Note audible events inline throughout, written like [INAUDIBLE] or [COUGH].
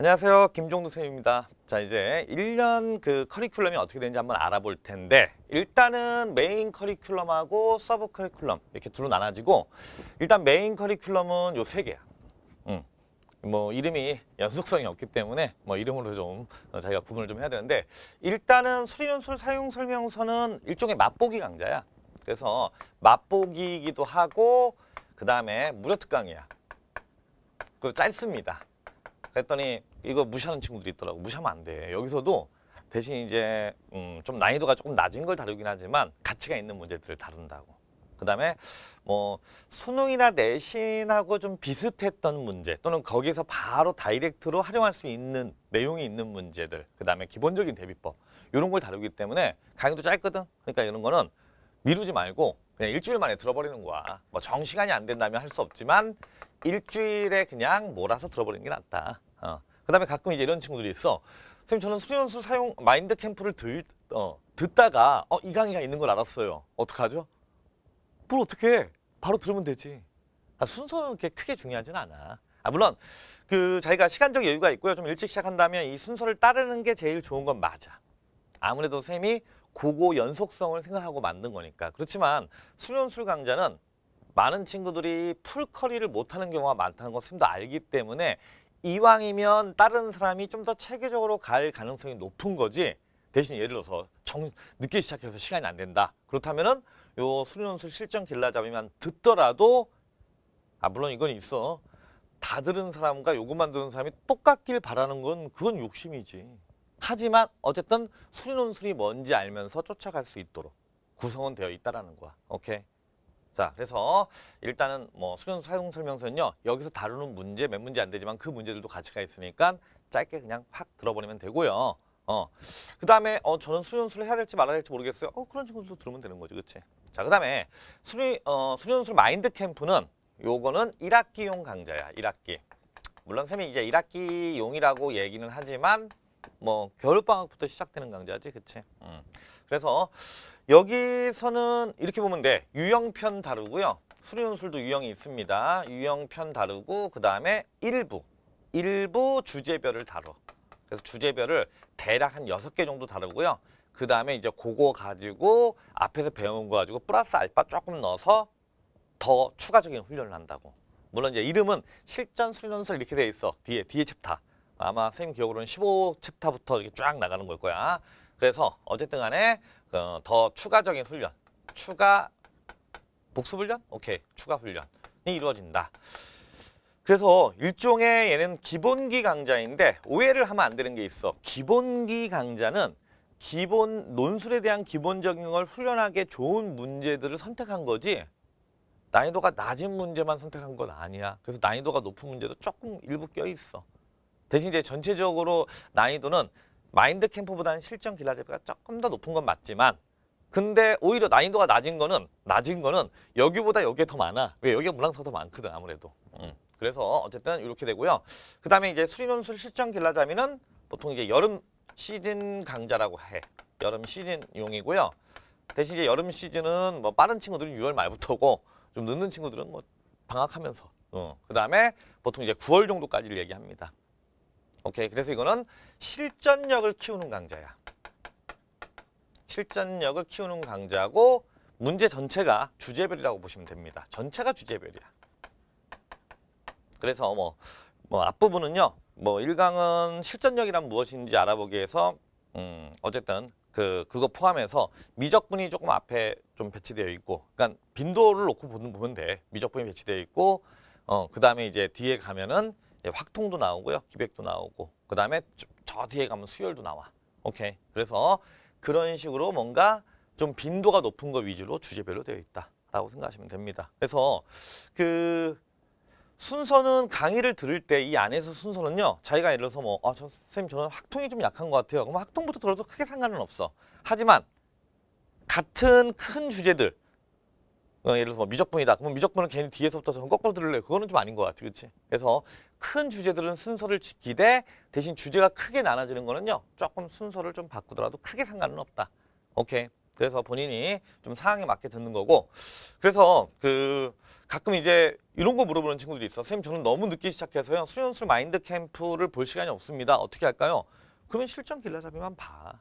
안녕하세요 김종두 선생님입니다 자 이제 1년 그 커리큘럼이 어떻게 되는지 한번 알아볼 텐데 일단은 메인 커리큘럼하고 서브 커리큘럼 이렇게 둘로 나눠지고 일단 메인 커리큘럼은 요 세 개야 음. 뭐 이름이 연속성이 없기 때문에 뭐 이름으로 좀 자기가 구분을 좀 해야 되는데 일단은 수리연술 사용설명서는 일종의 맛보기 강좌야 그래서 맛보기이기도 하고 그 다음에 무료 특강이야 그리고 짧습니다 그랬더니 이거 무시하는 친구들이 있더라고. 무시하면 안 돼. 여기서도 대신 이제 음, 좀 난이도가 조금 낮은 걸 다루긴 하지만 가치가 있는 문제들을 다룬다고. 그다음에 뭐 수능이나 내신하고 좀 비슷했던 문제 또는 거기서 바로 다이렉트로 활용할 수 있는 내용이 있는 문제들 그다음에 기본적인 대비법 이런 걸 다루기 때문에 강의도 짧거든 그러니까 이런 거는 미루지 말고 그냥 일주일 만에 들어버리는 거야 뭐 정시간이 안 된다면 할 수 없지만 일주일에 그냥 몰아서 들어버리는 게 낫다. 어. 그 다음에 가끔 이제 이런 친구들이 있어. 선생님 저는 수련수 사용 마인드 캠프를 들, 어, 듣다가 어, 이 강의가 있는 걸 알았어요. 어떡하죠? 뭘 어떻게 해? 바로 들으면 되지. 아, 순서는 그렇게 크게 중요하진 않아. 아, 물론 그 자기가 시간적 여유가 있고요. 좀 일찍 시작한다면 이 순서를 따르는 게 제일 좋은 건 맞아. 아무래도 쌤이 고고 연속성을 생각하고 만든 거니까. 그렇지만 수련술 강좌는 많은 친구들이 풀커리를 못하는 경우가 많다는 것선생님 알기 때문에 이왕이면 다른 사람이 좀 더 체계적으로 갈 가능성이 높은 거지 대신 예를 들어서 정, 늦게 시작해서 시간이 안 된다. 그렇다면은 요 수련술 실전 길라잡이만 듣더라도 아 물론 이건 있어. 다 들은 사람과 요것만 들은 사람이 똑같길 바라는 건 그건 욕심이지. 하지만 어쨌든 수리논술이 뭔지 알면서 쫓아갈 수 있도록 구성은 되어 있다라는 거야. 오케이. 자, 그래서 일단은 뭐 수련 사용 설명서는요. 여기서 다루는 문제 몇 문제 안 되지만 그 문제들도 같이 가 있으니까 짧게 그냥 확 들어버리면 되고요. 어. 그 다음에 어 저는 수련수를 해야 될지 말아야 될지 모르겠어요. 어 그런 친구들도 들으면 되는 거죠그치 자, 그 다음에 수리 어 수련술 마인드 캠프는 요거는 1학기용 강좌야, 1학기. 물론 쌤이 이제 1학기용이라고 얘기는 하지만 뭐 겨울 방학부터 시작되는 강좌지, 그치지 음. 그래서 여기서는 이렇게 보면 돼. 유형편 다르고요. 수리논술도 유형이 있습니다. 유형편 다르고 그 다음에 일부, 일부 주제별을 다뤄. 그래서 주제별을 대략 한 여섯 개 정도 다르고요. 그 다음에 이제 그거 가지고 앞에서 배운 거 가지고 플러스 알파 조금 넣어서 더 추가적인 훈련을 한다고. 물론 이제 이름은 실전 수리논술 이렇게 돼 있어. 뒤에, 뒤에 챕터. 아마 선생님 기억으로는 15 챕터부터 이렇게 쫙 나가는 걸 거야. 그래서 어쨌든 간에 그 더 추가적인 훈련, 추가 복습훈련? 오케이, 추가 훈련이 이루어진다. 그래서 일종의 얘는 기본기 강좌인데 오해를 하면 안 되는 게 있어. 기본기 강좌는 기본 논술에 대한 기본적인 걸 훈련하기에 좋은 문제들을 선택한 거지 난이도가 낮은 문제만 선택한 건 아니야. 그래서 난이도가 높은 문제도 조금 일부 껴있어. 대신 이제 전체적으로 난이도는 마인드 캠프보다는 실전 길라제프가 조금 더 높은 건 맞지만 근데 오히려 난이도가 낮은 거는 낮은 거는 여기보다 여기에 더 많아. 왜 여기가 문랑서가더 많거든 아무래도. 음. 그래서 어쨌든 이렇게 되고요. 그다음에 이제 수리논술 실전 길라잡이는 보통 이제 여름 시즌 강좌라고 해. 여름 시즌용이고요. 대신 이제 여름 시즌은 뭐 빠른 친구들은 6월 말부터고 좀 늦는 친구들은 뭐 방학하면서. 어. 그다음에 보통 이제 9월 정도까지를 얘기합니다. 오케이. 그래서 이거는 실전력을 키우는 강좌야. 실전력을 키우는 강좌고 문제 전체가 주제별이라고 보시면 됩니다. 전체가 주제별이야. 그래서 뭐, 뭐 앞부분은요. 뭐 1강은 실전력이란 무엇인지 알아보기 위해서 음, 어쨌든 그 그거 포함해서 미적분이 조금 앞에 좀 배치되어 있고 그러니까 빈도를 놓고 보면 돼. 미적분이 배치되어 있고 어, 그다음에 이제 뒤에 가면은 확통도 나오고요. 기백도 나오고 그 다음에 저 뒤에 가면 수열도 나와. 오케이. 그래서 그런 식으로 뭔가 좀 빈도가 높은 거 위주로 주제별로 되어 있다라고 생각하시면 됩니다. 그래서 그 순서는 강의를 들을 때 이 안에서 순서는요. 자기가 예를 들어서 뭐 아, 저, 선생님 저는 확통이좀 약한 것 같아요. 그럼 확통부터 들어도 크게 상관은 없어. 하지만 같은 큰 주제들 어, 예를 들어서 뭐 미적분이다. 그럼 미적분은 괜히 뒤에서부터 좀 거꾸로 들을래. 그거는 좀 아닌 것 같아. 그치? 그래서 큰 주제들은 순서를 지키되 대신 주제가 크게 나눠지는 거는요. 조금 순서를 좀 바꾸더라도 크게 상관은 없다. 오케이. 그래서 본인이 좀 상황에 맞게 듣는 거고. 그래서 그 가끔 이제 이런 거 물어보는 친구들이 있어. 선생님 저는 너무 늦게 시작해서요. 수련술 마인드 캠프를 볼 시간이 없습니다. 어떻게 할까요? 그러면 실전 길라잡이만 봐.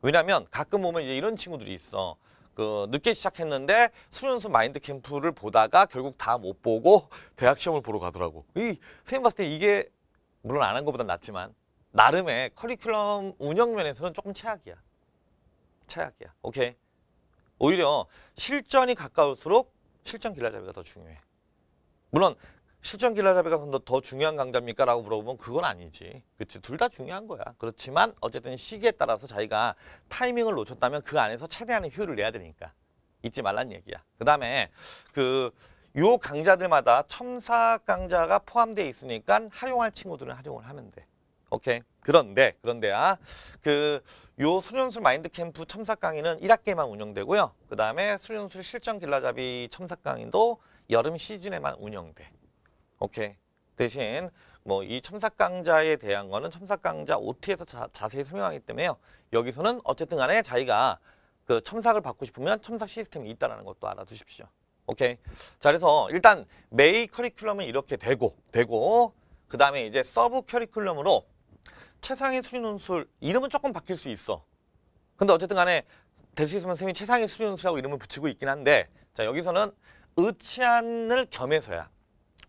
왜냐면 하 가끔 보면 이제 이런 친구들이 있어. 그 늦게 시작했는데 수련수 마인드 캠프를 보다가 결국 다 못 보고 대학 시험을 보러 가더라고. 이 선생님 봤을 때 이게 물론 안 한것보다 낫지만 나름의 커리큘럼 운영 면에서는 조금 최악이야. 최악이야. 오케이. 오히려 실전이 가까울수록 실전 길라잡이가 더 중요해. 물론 실전 길라잡이가 더, 더 중요한 강좌입니까? 라고 물어보면 그건 아니지. 그치? 둘 다 중요한 거야. 그렇지만 어쨌든 시기에 따라서 자기가 타이밍을 놓쳤다면 그 안에서 최대한의 효율을 내야 되니까. 잊지 말란 얘기야. 그다음에 그 요 강좌들마다 첨사 강좌가 포함되어 있으니까 활용할 친구들은 활용을 하면 돼. 오케이. 그런데 그런데야 그 요 수련술 마인드 캠프 첨사 강의는 1학기만 운영되고요. 그다음에 수련술 실전 길라잡이 첨사 강의도 여름 시즌에만 운영돼. 오케이. 대신 뭐 이첨삭강좌에 대한 거는 첨삭강좌 OT에서 자, 자세히 설명하기 때문에요. 여기서는 어쨌든 간에 자기가 그 첨삭을 받고 싶으면 첨삭 시스템이 있다는 것도 알아두십시오. 오케이. 자, 그래서 일단 메이 커리큘럼은 이렇게 되고 되고 그 다음에 이제 서브 커리큘럼으로 최상의 수리논술 이름은 조금 바뀔 수 있어. 근데 어쨌든 간에 될 수 있으면 선생님이 최상의 수리논술이라고 이름을 붙이고 있긴 한데 자 여기서는 의치안을 겸해서야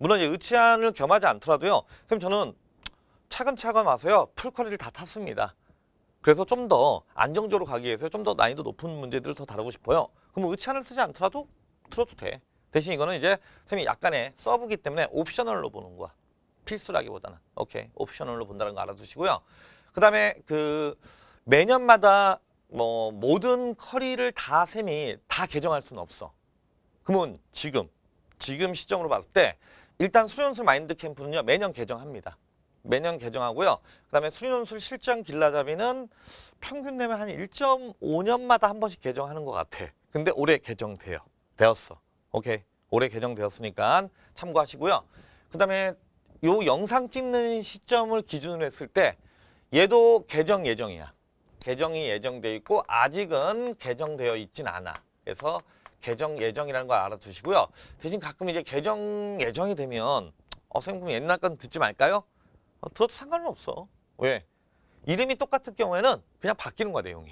물론 이제 의치안을 겸하지 않더라도요. 선생님 저는 차근차근 와서요. 풀커리를 다 탔습니다. 그래서 좀 더 안정적으로 가기 위해서 좀 더 난이도 높은 문제들을 더 다루고 싶어요. 그럼 뭐 의치안을 쓰지 않더라도 틀어도 돼. 대신 이거는 이제 선생님 약간의 서브기 때문에 옵셔널로 보는 거야. 필수라기보다는. 오케이. 옵셔널로 본다는 거 알아두시고요. 그다음에 그 매년마다 뭐 모든 커리를 다 셈이 다 개정할 수는 없어. 그러면 지금 지금 시점으로 봤을 때 일단 수련술 마인드 캠프는요. 매년 개정합니다. 매년 개정하고요. 그다음에 수련술 실전 길라잡이는 평균 내면 한 1.5년마다 한 번씩 개정하는 것 같아. 근데 올해 개정돼요. 되었어. 오케이. 올해 개정되었으니까 참고하시고요. 그다음에 요 영상 찍는 시점을 기준으로 했을 때 얘도 개정 예정이야. 개정이 예정돼 있고 아직은 개정되어 있진 않아. 그래서 개정 예정이라는 걸 알아두시고요. 대신 가끔 이제 개정 예정이 되면 어, 선생님 그럼 옛날 건 듣지 말까요? 어, 들어도 상관은 없어. 왜? 이름이 똑같은 경우에는 그냥 바뀌는 거야 내용이.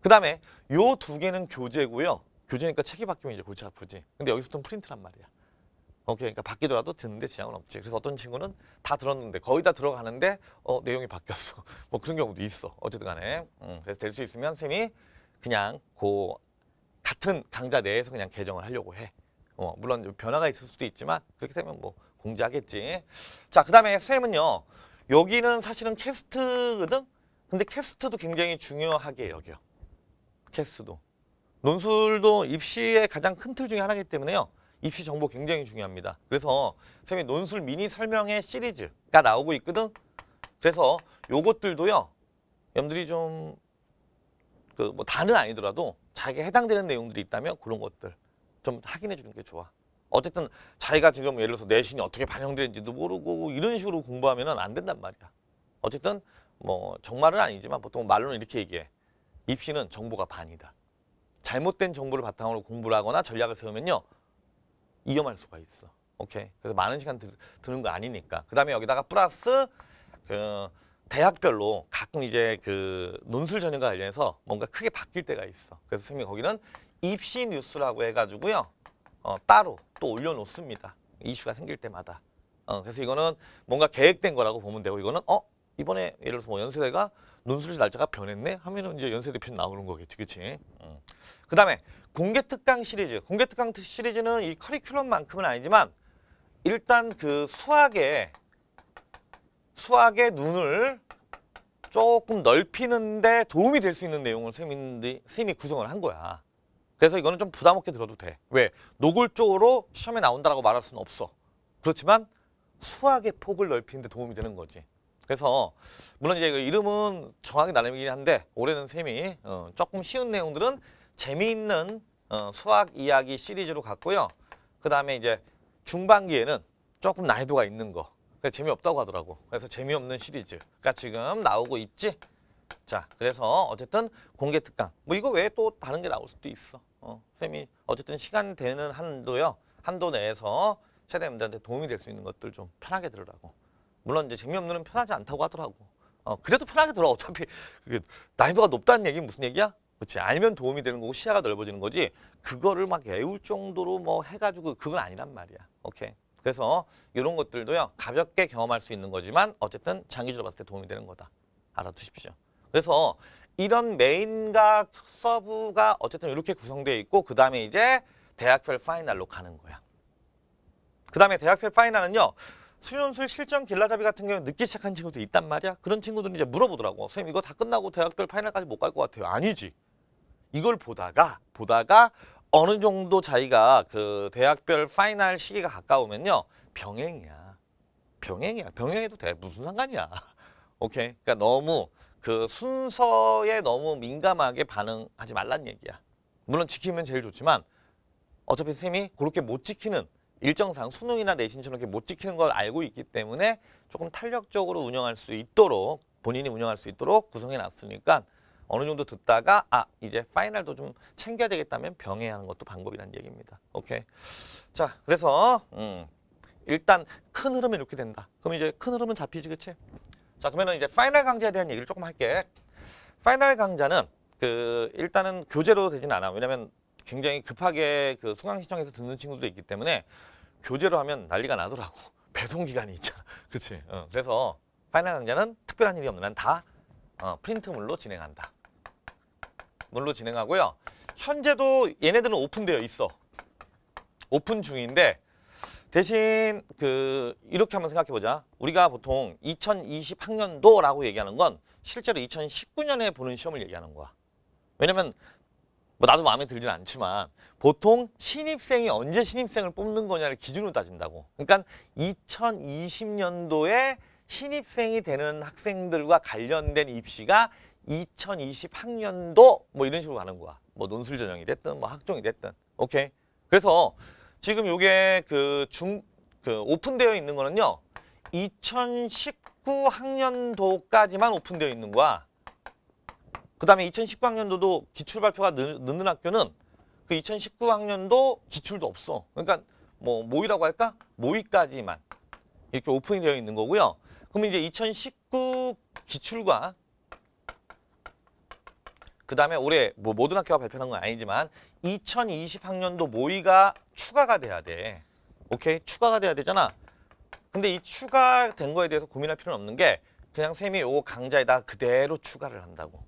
그 다음에 요 두 개는 교재고요. 교재니까 책이 바뀌면 이제 골치 아프지. 근데 여기서부터 프린트란 말이야. 오케이, 그러니까 바뀌더라도 듣는데 지장은 없지. 그래서 어떤 친구는 다 들었는데 거의 다 들어가는데 어 내용이 바뀌었어. [LAUGHS] 뭐 그런 경우도 있어. 어쨌든 간에. 음, 그래서 될 수 있으면 쌤이 그냥 고 같은 강좌 내에서 그냥 개정을 하려고 해. 어, 물론 변화가 있을 수도 있지만 그렇게 되면 뭐 공지하겠지. 자, 그 다음에 쌤은요. 여기는 사실은 캐스트거든? 근데 캐스트도 굉장히 중요하게 여겨. 캐스트도. 논술도 입시의 가장 큰 틀 중에 하나이기 때문에요. 입시 정보 굉장히 중요합니다. 그래서 쌤이 논술 미니 설명회 시리즈가 나오고 있거든? 그래서 요것들도요. 여러분들이 좀그뭐 다는 아니더라도 자기 해당되는 내용들이 있다면 그런 것들 좀 확인해 주는 게 좋아. 어쨌든 자기가 지금 예를 들어서 내신이 어떻게 반영되는지도 모르고 이런 식으로 공부하면 안 된단 말이야. 어쨌든 뭐 정말은 아니지만 보통 말로는 이렇게 얘기해. 입시는 정보가 반이다. 잘못된 정보를 바탕으로 공부를 하거나 전략을 세우면요. 위험할 수가 있어. 오케이. 그래서 많은 시간 드, 는거 아니니까. 그 다음에 여기다가 플러스 그 대학별로 가끔 이제 그 논술 전형과 관련해서 뭔가 크게 바뀔 때가 있어. 그래서 선생님 거기는 입시 뉴스라고 해가지고요. 어, 따로 또 올려놓습니다. 이슈가 생길 때마다. 어, 그래서 이거는 뭔가 계획된 거라고 보면 되고 이거는 어 이번에 예를 들어서 뭐 연세대가 논술 날짜가 변했네 하면은 이제 연세대 편 나오는 거겠지, 그렇지? 음. 그다음에 공개 특강 시리즈. 공개 특강 시리즈는 이 커리큘럼만큼은 아니지만 일단 그 수학에 수학의 눈을 조금 넓히는데 도움이 될 수 있는 내용을 선생님이, 선생님이 구성을 한 거야. 그래서 이거는 좀 부담 없게 들어도 돼. 왜? 노골적으로 시험에 나온다라고 말할 수는 없어. 그렇지만 수학의 폭을 넓히는데 도움이 되는 거지. 그래서 물론 이제 그 이름은 정확히 나름이긴 한데 올해는 쌤이 어, 조금 쉬운 내용들은 재미있는 어, 수학 이야기 시리즈로 갔고요. 그 다음에 이제 중반기에는 조금 난이도가 있는 거 그러니 재미없다고 하더라고. 그래서 재미없는 시리즈가 그러니까 지금 나오고 있지. 자, 그래서 어쨌든 공개 특강. 뭐 이거 외에 또 다른 게 나올 수도 있어. 어, 쌤이 어쨌든 시간 되는 한도요. 한도 내에서 최대한들한테 도움이 될 수 있는 것들 좀 편하게 들으라고. 물론 이제 재미없는 건 편하지 않다고 하더라고. 어, 그래도 편하게 들어. 어차피 그게 난이도가 높다는 얘기 무슨 얘기야? 그렇지. 알면 도움이 되는 거고 시야가 넓어지는 거지. 그거를 막 애울 정도로 뭐 해가지고 그건 아니란 말이야. 오케이. 그래서 이런 것들도요. 가볍게 경험할 수 있는 거지만 어쨌든 장기적으로 봤을 때 도움이 되는 거다. 알아두십시오. 그래서 이런 메인과 서브가 어쨌든 이렇게 구성되어 있고 그 다음에 이제 대학별 파이널로 가는 거야. 그 다음에 대학별 파이널은요. 수련술 실전 길라잡이 같은 경우는 늦게 시작한 친구도 있단 말이야. 그런 친구들은 이제 물어보더라고. 선생님 이거 다 끝나고 대학별 파이널까지 못 갈 것 같아요. 아니지. 이걸 보다가 보다가 어느 정도 자기가 그 대학별 파이널 시기가 가까우면요. 병행이야. 병행이야. 병행해도 돼. 무슨 상관이야. [LAUGHS] 오케이. 그러니까 너무 그 순서에 너무 민감하게 반응하지 말란 얘기야. 물론 지키면 제일 좋지만 어차피 선생님이 그렇게 못 지키는 일정상 수능이나 내신처럼 이렇게 못 지키는 걸 알고 있기 때문에 조금 탄력적으로 운영할 수 있도록 본인이 운영할 수 있도록 구성해 놨으니까 어느 정도 듣다가 아 이제 파이널도 좀 챙겨야 되겠다면 병행 하는 것도 방법이라는 얘기입니다. 오케이. 자 그래서 음, 일단 큰 흐름은 이렇게 된다. 그럼 이제 큰 흐름은 잡히지 그치? 자 그러면 이제 파이널 강좌에 대한 얘기를 조금 할게. 파이널 강좌는 그 일단은 교재로 되진 않아. 왜냐면 굉장히 급하게 그 수강신청해서 듣는 친구들도 있기 때문에 교재로 하면 난리가 나더라고. [LAUGHS] 배송 기간이 있잖아. 그치? 어, 그래서 파이널 강좌는 특별한 일이 없는 난다 어, 프린트물로 진행한다. 물로 진행하고요. 현재도 얘네들은 오픈되어 있어. 오픈 중인데 대신 그 이렇게 한번 생각해 보자. 우리가 보통 2020학년도라고 얘기하는 건 실제로 2019년에 보는 시험을 얘기하는 거야. 왜냐면 뭐 나도 마음에 들진 않지만 보통 신입생이 언제 신입생을 뽑는 거냐를 기준으로 따진다고. 그러니까 2020년도에 신입생이 되는 학생들과 관련된 입시가 2020 학년도 뭐 이런 식으로 가는 거야. 뭐 논술 전형이 됐든 뭐 학종이 됐든. 오케이. 그래서 지금 요게 그 중, 그 오픈되어 있는 거는요. 2019 학년도까지만 오픈되어 있는 거야. 그 다음에 2019 학년도도 기출 발표가 늦, 는 학교는 그2019 학년도 기출도 없어. 그러니까 뭐 모의라고 할까? 모의까지만 이렇게 오픈이 되어 있는 거고요. 그러면 이제 2019 기출과 그 다음에 올해 뭐 모든 학교가 발표한 건 아니지만 2020학년도 모의가 추가가 돼야 돼. 오케이? 추가가 돼야 되잖아. 근데 이 추가된 거에 대해서 고민할 필요는 없는 게 그냥 쌤이 요거 강좌에다 그대로 추가를 한다고.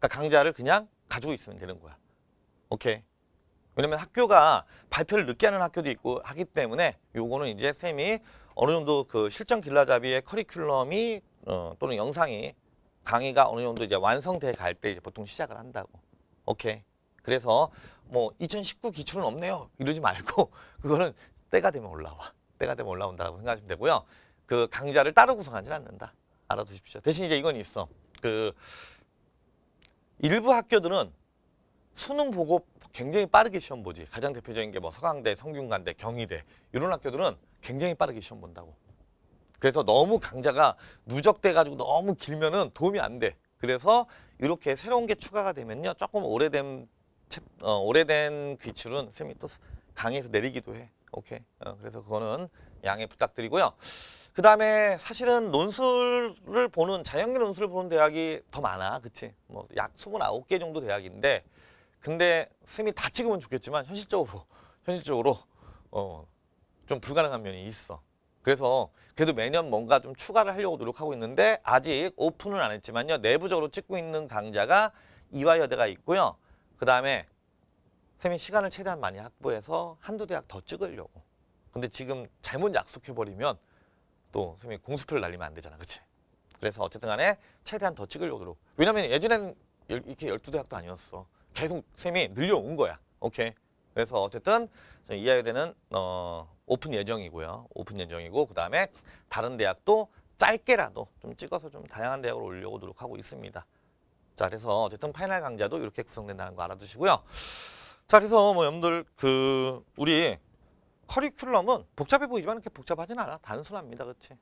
그러니까 강좌를 그냥 가지고 있으면 되는 거야. 오케이? 왜냐면 학교가 발표를 늦게 하는 학교도 있고 하기 때문에 요거는 이제 쌤이 어느 정도 그 실전 길라잡이의 커리큘럼이 어, 또는 영상이 강의가 어느 정도 이제 완성돼 갈 때 이제 보통 시작을 한다고. 오케이. 그래서 뭐 2019 기출은 없네요. 이러지 말고 [LAUGHS] 그거는 때가 되면 올라와. 때가 되면 올라온다고 생각하시면 되고요. 그 강좌를 따로 구성하지 않는다. 알아두십시오. 대신 이제 이건 있어. 그 일부 학교들은 수능 보고 굉장히 빠르게 시험 보지. 가장 대표적인 게 뭐 서강대, 성균관대, 경희대 이런 학교들은 굉장히 빠르게 시험 본다고. 그래서 너무 강좌가 누적돼가지고 너무 길면은 도움이 안 돼. 그래서 이렇게 새로운 게 추가가 되면요. 조금 오래된 어, 오래된 귀출은 쌤이 또 강의에서 내리기도 해. 오케이. 어, 그래서 그거는 양해 부탁드리고요. 그 다음에 사실은 논술을 보는 자연계 논술을 보는 대학이 더 많아. 그치? 뭐약 스물아홉 개 정도 대학인데 근데 쌤이 다 찍으면 좋겠지만 현실적으로 현실적으로 어, 좀 불가능한 면이 있어. 그래서 그래도 매년 뭔가 좀 추가를 하려고 노력하고 있는데 아직 오픈은 안 했지만요. 내부적으로 찍고 있는 강좌가 이화여대가 있고요. 그 다음에 쌤이 시간을 최대한 많이 확보해서 한두 대학 더 찍으려고. 근데 지금 잘못 약속해버리면 또 쌤이 공수표를 날리면 안 되잖아. 그치? 그래서 어쨌든 간에 최대한 더 찍으려고 노력. 왜냐면 예전엔 이렇게 열두 대학도 아니었어. 계속 쌤이 늘려온 거야. 오케이. 그래서 어쨌든 이 아이들은 어, 오픈 예정이고요. 오픈 예정이고 그 다음에 다른 대학도 짧게라도 좀 찍어서 좀 다양한 대학으로 올려고 노력하고 있습니다. 자 그래서 어쨌든 파이널 강좌도 이렇게 구성된다는 거 알아두시고요. 자 그래서 뭐 여러분들 그 우리 커리큘럼은 복잡해 보이지만 그렇게 복잡하진 않아. 단순합니다. 그치지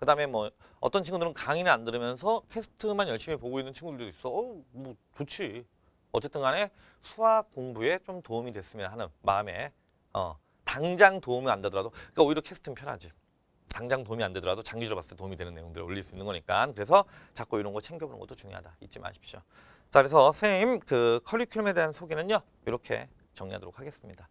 그다음에 뭐 어떤 친구들은 강의는 안 들으면서 캐스트만 열심히 보고 있는 친구들도 있어. 어, 뭐 좋지. 어쨌든 간에 수학 공부에 좀 도움이 됐으면 하는 마음에 어, 당장 도움이 안 되더라도 그러니까 오히려 캐스트는 편하지. 당장 도움이 안 되더라도 장기적으로 봤을 때 도움이 되는 내용들을 올릴 수 있는 거니까 그래서 자꾸 이런 거 챙겨보는 것도 중요하다. 잊지 마십시오. 자 그래서 선생님 그 커리큘럼에 대한 소개는요. 이렇게 정리하도록 하겠습니다.